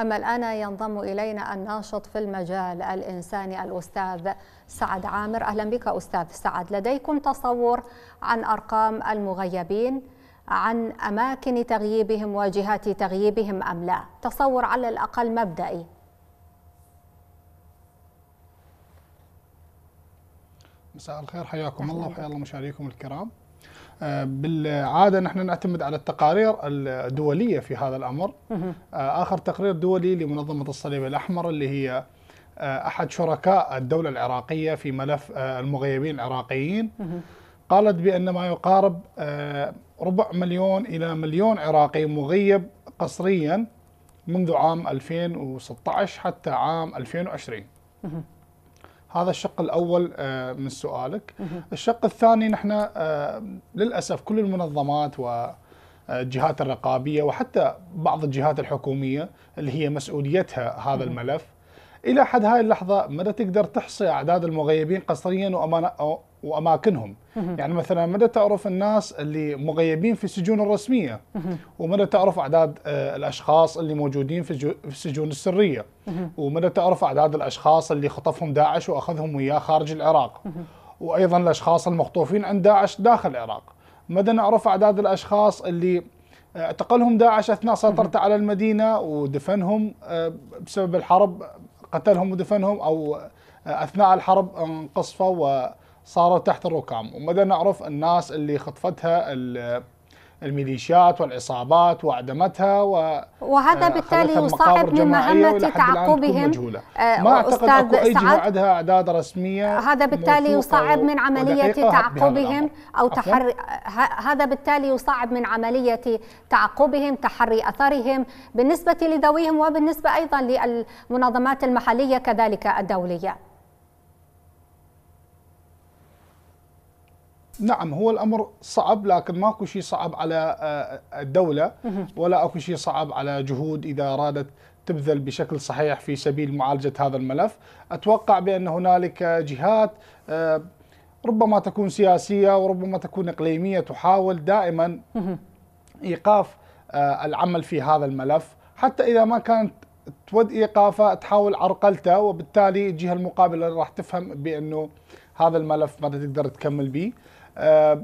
أما الآن ينضم إلينا الناشط في المجال الإنساني الأستاذ سعد عامر أهلا بك أستاذ سعد لديكم تصور عن أرقام المغيبين عن أماكن تغييبهم وجهات تغييبهم أم لا تصور على الأقل مبدئي مساء الخير حياكم الله وحيا الله مشاريكم الكرام بالعاده نحن نعتمد على التقارير الدوليه في هذا الامر اخر تقرير دولي لمنظمه الصليب الاحمر اللي هي آه، احد شركاء الدوله العراقيه في ملف آه، المغيبين العراقيين قالت بان ما يقارب آه، ربع مليون الى مليون عراقي مغيب قسريا منذ عام 2016 حتى عام 2020 هذا الشق الاول آه، من سؤالك الشق الثاني نحن آه، للاسف كل المنظمات و آه، الجهات الرقابيه وحتى بعض الجهات الحكوميه اللي هي مسؤوليتها هذا الملف الى حد هاي اللحظه ما تقدر تحصي اعداد المغيبين قسريا واماكنهم يعني مثلا مدى تعرف الناس اللي مغيبين في السجون الرسميه ومدى تعرف اعداد آه، الاشخاص اللي موجودين في السجون السريه ومدى تعرف اعداد الاشخاص اللي خطفهم داعش واخذهم وياه خارج العراق وايضا الاشخاص المخطوفين عند داعش داخل العراق مدى نعرف اعداد الاشخاص اللي آه، اعتقلهم داعش اثناء سيطرته على المدينه ودفنهم آه، بسبب الحرب قتلهم ودفنهم او اثناء الحرب انقصفوا و صارت تحت الركام ومدى نعرف الناس اللي خطفتها الميليشيات والعصابات واعدمتها و وهذا آه، بالتالي يصعب من مهمه تعقبهم آه، ما اعتقد اكو اي جهه عندها اعداد رسميه هذا بالتالي يصعب من عمليه تعقبهم او تحري هذا بالتالي يصعب من عمليه تعقبهم تحري اثرهم بالنسبه لذويهم وبالنسبه ايضا للمنظمات المحليه كذلك الدوليه نعم هو الامر صعب لكن ماكو شيء صعب على آه، الدوله ولا اكو شيء صعب على جهود اذا ارادت تبذل بشكل صحيح في سبيل معالجه هذا الملف، اتوقع بان هنالك جهات آه، ربما تكون سياسيه وربما تكون اقليميه تحاول دائما ايقاف آه، العمل في هذا الملف حتى اذا ما كانت تود ايقافه تحاول عرقلته وبالتالي الجهه المقابله راح تفهم بانه هذا الملف ما تقدر تكمل به آه،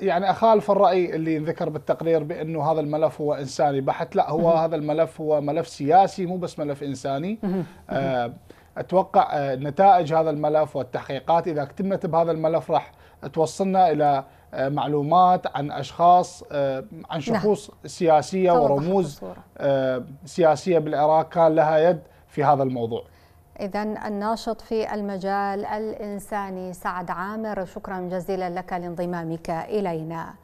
يعني اخالف الراي اللي انذكر بالتقرير بانه هذا الملف هو انساني بحت لا هو هذا الملف هو ملف سياسي مو بس ملف انساني آه، اتوقع آه، نتائج هذا الملف والتحقيقات اذا تمت بهذا الملف راح توصلنا الى آه، معلومات عن اشخاص آه، عن نعم. شخوص نعم. سياسيه ورموز آه، سياسيه بالعراق كان لها يد في هذا الموضوع. إذا الناشط في المجال الإنساني سعد عامر شكرا جزيلا لك لانضمامك إلينا